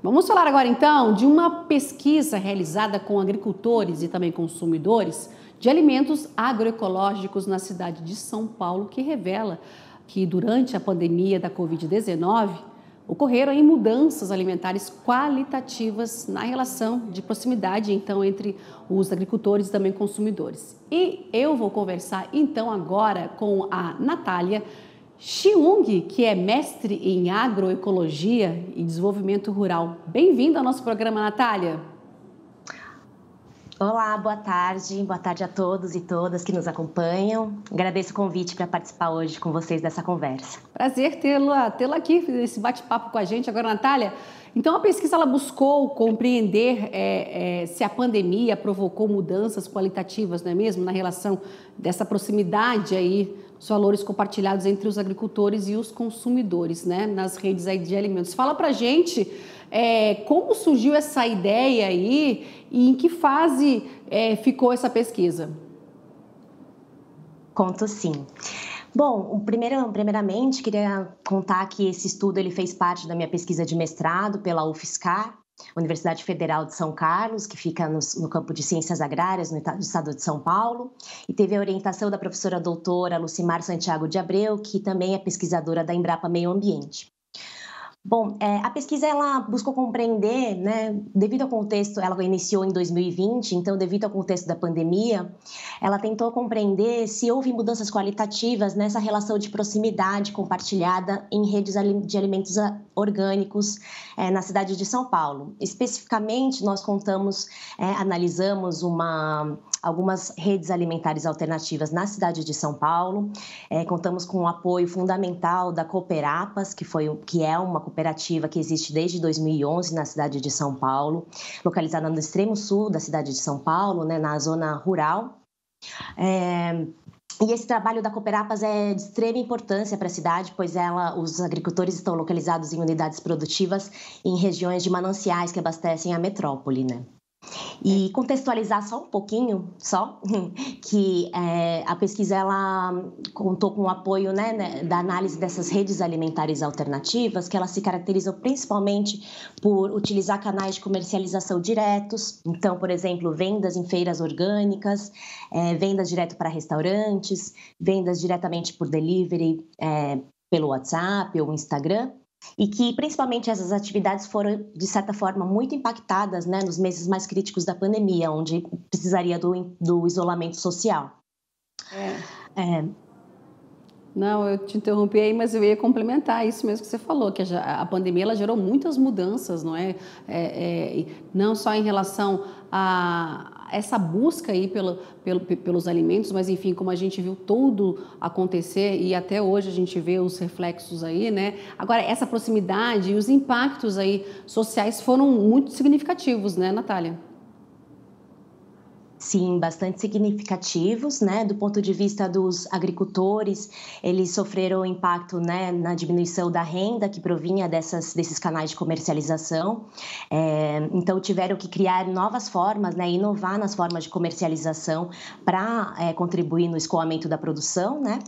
Vamos falar agora então de uma pesquisa realizada com agricultores e também consumidores de alimentos agroecológicos na cidade de São Paulo, que revela que durante a pandemia da Covid-19 ocorreram aí, mudanças alimentares qualitativas na relação de proximidade então entre os agricultores e também consumidores. E eu vou conversar então agora com a Natália Xiung, que é mestre em agroecologia e desenvolvimento rural. Bem-vindo ao nosso programa, Natália. Olá, boa tarde. Boa tarde a todos e todas que nos acompanham. Agradeço o convite para participar hoje com vocês dessa conversa. Prazer tê-la tê, aqui, nesse bate-papo com a gente. Agora, Natália, então a pesquisa ela buscou compreender é, é, se a pandemia provocou mudanças qualitativas, não é mesmo, na relação dessa proximidade aí os valores compartilhados entre os agricultores e os consumidores, né, nas redes aí de alimentos. Fala para gente é, como surgiu essa ideia aí e em que fase é, ficou essa pesquisa? Conto sim. Bom, primeiramente queria contar que esse estudo ele fez parte da minha pesquisa de mestrado pela UFSCar, Universidade Federal de São Carlos, que fica no, no, campo de ciências agrárias no estado de São Paulo, e teve a orientação da professora doutora Lucimar Santiago de Abreu, que também é pesquisadora da Embrapa Meio Ambiente. Bom, é, a pesquisa ela buscou compreender, né, devido ao contexto, ela iniciou em 2020, então devido ao contexto da pandemia, ela tentou compreender se houve mudanças qualitativas nessa relação de proximidade compartilhada em redes de alimentos ah, orgânicos é, na cidade de São Paulo. Especificamente, nós contamos, é, analisamos uma algumas redes alimentares alternativas na cidade de São Paulo. É, contamos com o apoio fundamental da Cooperapas, que, foi, que é uma cooperativa que existe desde 2011 na cidade de São Paulo, localizada no extremo sul da cidade de São Paulo, né, na zona rural. É... E esse trabalho da Cooperapas é de extrema importância para a cidade, pois ela, os agricultores estão localizados em unidades produtivas em regiões de mananciais que abastecem a metrópole, né? E contextualizar só um pouquinho, só, que é, a pesquisa ela contou com o apoio né, né, da análise dessas redes alimentares alternativas, que elas se caracterizam principalmente por utilizar canais de comercialização diretos, então, por exemplo, vendas em feiras orgânicas, é, vendas direto para restaurantes, vendas diretamente por delivery, é, pelo WhatsApp ou Instagram e que principalmente essas atividades foram de certa forma muito impactadas né, nos meses mais críticos da pandemia, onde precisaria do, do isolamento social. É. É. Não, eu te interrompi aí, mas eu ia complementar isso mesmo que você falou, que a, pandemia ela gerou muitas mudanças, não é? é, é não só em relação a, essa busca aí pelo, pelo, pelos alimentos, mas enfim, como a gente viu tudo acontecer e até hoje a gente vê os reflexos aí, né? Agora, essa proximidade e os impactos aí sociais foram muito significativos, né, Natália? sim bastante significativos, né? Do ponto de vista dos agricultores, eles sofreram impacto, né, na diminuição da renda que provinha dessas desses canais de comercialização. É, então tiveram que criar novas formas, né, inovar nas formas de comercialização para é, contribuir no escoamento da produção, né?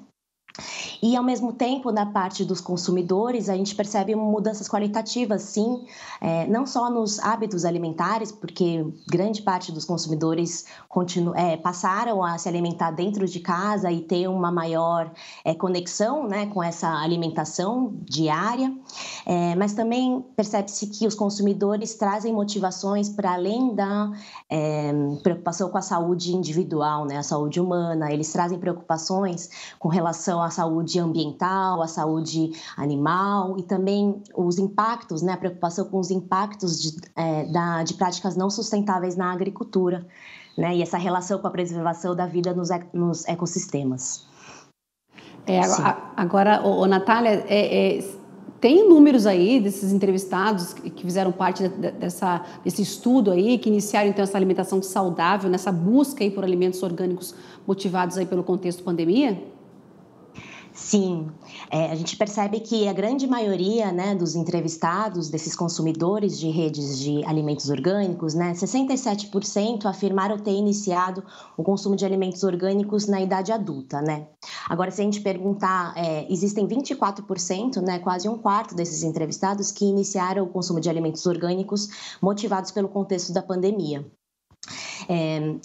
E, ao mesmo tempo, na parte dos consumidores, a gente percebe mudanças qualitativas, sim, é, não só nos hábitos alimentares, porque grande parte dos consumidores continu, é, passaram a se alimentar dentro de casa e ter uma maior é, conexão né, com essa alimentação diária, é, mas também percebe-se que os consumidores trazem motivações para além da é, preocupação com a saúde individual, né, a saúde humana, eles trazem preocupações com relação à saúde saúde ambiental, a saúde animal e também os impactos, né, a preocupação com os impactos de, é, da, de práticas não sustentáveis na agricultura né, e essa relação com a preservação da vida nos, nos ecossistemas. É, agora, ô, ô, Natália, é, é, tem números aí desses entrevistados que fizeram parte de, dessa, desse estudo aí, que iniciaram então essa alimentação saudável, nessa busca aí por alimentos orgânicos motivados aí pelo contexto pandemia? Sim, é, a gente percebe que a grande maioria né, dos entrevistados, desses consumidores de redes de alimentos orgânicos, né, 67% afirmaram ter iniciado o consumo de alimentos orgânicos na idade adulta. Né? Agora, se a gente perguntar, é, existem 24%, né, quase um quarto desses entrevistados, que iniciaram o consumo de alimentos orgânicos motivados pelo contexto da pandemia. É,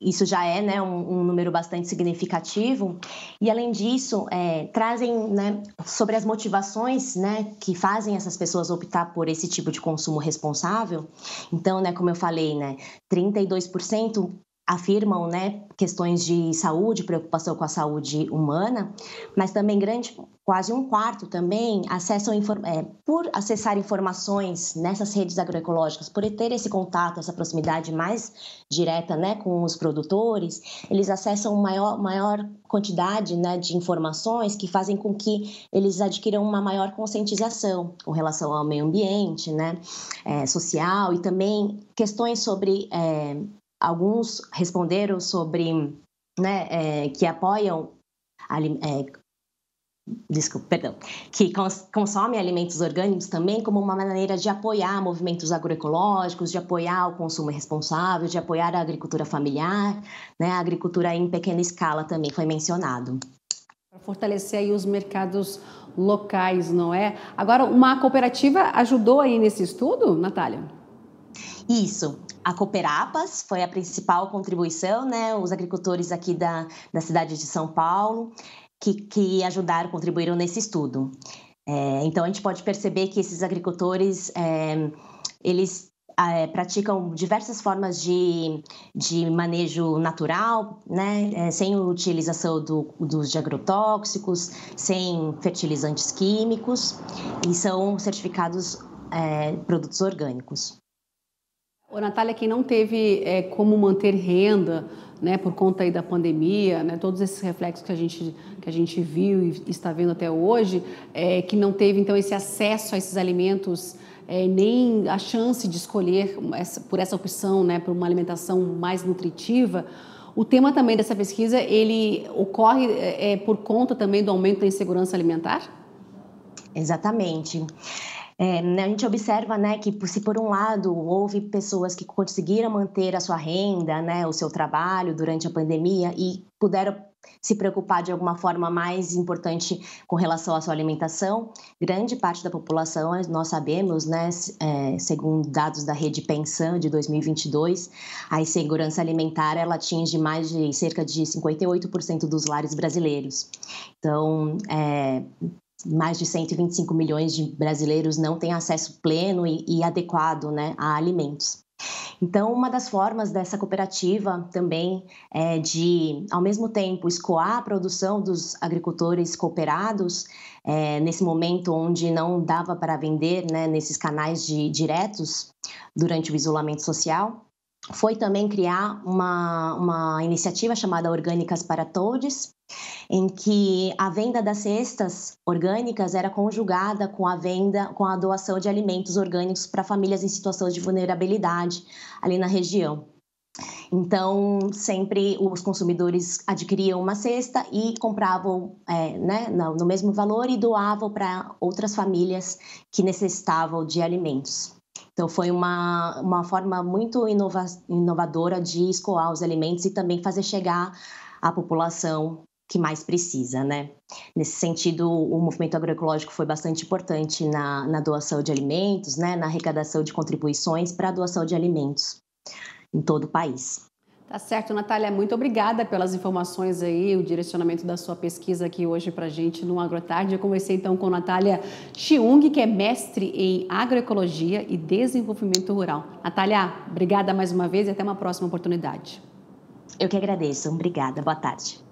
isso já é né, um, um, número bastante significativo. E, além disso, é, trazem né, sobre as motivações né, que fazem essas pessoas optar por esse tipo de consumo responsável. Então, né, como eu falei, né, 32% afirmam né, questões de saúde, preocupação com a saúde humana, mas também grande, quase um quarto também acessam é, por acessar informações nessas redes agroecológicas, por ter esse contato, essa proximidade mais direta né, com os produtores, eles acessam maior, maior quantidade né, de informações que fazem com que eles adquiram uma maior conscientização com relação ao meio ambiente, né, é, social e também questões sobre é, alguns responderam sobre né, é, que apoiam é, desculpa, perdão, que cons alimentos orgânicos também como uma maneira de apoiar movimentos agroecológicos, de apoiar o consumo responsável, de apoiar a agricultura familiar, né, a agricultura em pequena escala também foi mencionado. Para fortalecer aí os mercados locais, não é? Agora, uma cooperativa ajudou aí nesse estudo, Natália? Isso a Cooperapas foi a principal contribuição, né? Os agricultores aqui da, da cidade de São Paulo que, que ajudaram, contribuíram nesse estudo. É, então a gente pode perceber que esses agricultores é, eles é, praticam diversas formas de, de manejo natural, né? É, sem utilização do, dos de agrotóxicos, sem fertilizantes químicos e são certificados é, produtos orgânicos. Ô, Natália, quem não teve é, como manter renda, né, por conta aí da pandemia, né, todos esses reflexos que a gente, que a gente viu e está vendo até hoje, é, que não teve então esse acesso a esses alimentos, é, nem a chance de escolher essa, por essa opção, né, por uma alimentação mais nutritiva. O tema também dessa pesquisa, ele ocorre é, é por conta também do aumento da insegurança alimentar? Exatamente. É, né, a gente observa né, que, se por um lado houve pessoas que conseguiram manter a sua renda, né, o seu trabalho durante a pandemia e puderam se preocupar de alguma forma mais importante com relação à sua alimentação. Grande parte da população, nós sabemos, né, é, segundo dados da rede Pensão de 2022, a insegurança alimentar ela atinge mais de cerca de 58% dos lares brasileiros. Então, é, mais de 125 milhões de brasileiros não têm acesso pleno e, e adequado né, a alimentos. Então, uma das formas dessa cooperativa também é de, ao mesmo tempo, escoar a produção dos agricultores cooperados, é, nesse momento onde não dava para vender né, nesses canais de, diretos durante o isolamento social, foi também criar uma, uma iniciativa chamada Orgânicas para Todos, em que a venda das cestas orgânicas era conjugada com a venda, com a doação de alimentos orgânicos para famílias em situação de vulnerabilidade ali na região. Então, sempre os consumidores adquiriam uma cesta e compravam é, né, no mesmo valor e doavam para outras famílias que necessitavam de alimentos. Então, foi uma, uma forma muito inova inovadora de escoar os alimentos e também fazer chegar à população que mais precisa, né? Nesse sentido, o movimento agroecológico foi bastante importante na, na doação de alimentos, né? Na arrecadação de contribuições para a doação de alimentos em todo o país. Tá certo, Natália. Muito obrigada pelas informações aí, o direcionamento da sua pesquisa aqui hoje para a gente no Agrotarde. Eu conversei então com Natália Chiung, que é mestre em agroecologia e desenvolvimento rural. Natália, obrigada mais uma vez e até uma próxima oportunidade. Eu que agradeço. Obrigada. Boa tarde.